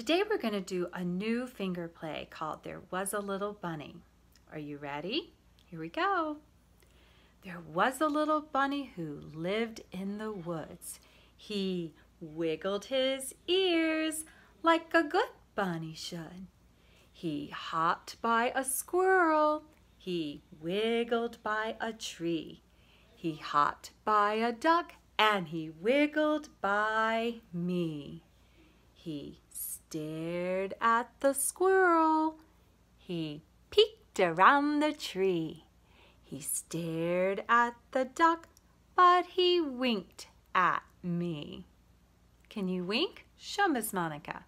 Today we're going to do a new finger play called There Was a Little Bunny. Are you ready? Here we go. There was a little bunny who lived in the woods. He wiggled his ears like a good bunny should. He hopped by a squirrel. He wiggled by a tree. He hopped by a duck and he wiggled by me. He stared at the squirrel. He peeked around the tree. He stared at the duck, but he winked at me. Can you wink? Show Miss Monica.